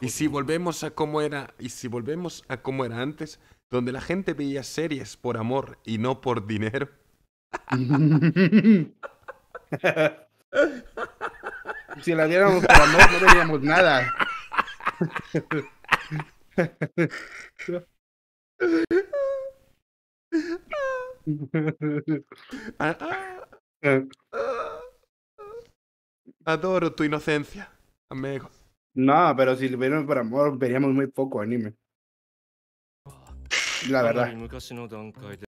Y si volvemos a cómo era, y si volvemos a cómo era antes, donde la gente veía series por amor y no por dinero. si la diéramos por amor no veríamos nada. Adoro tu inocencia, amigo. No, pero si viéramos por amor, veríamos muy poco anime. Oh, La verdad.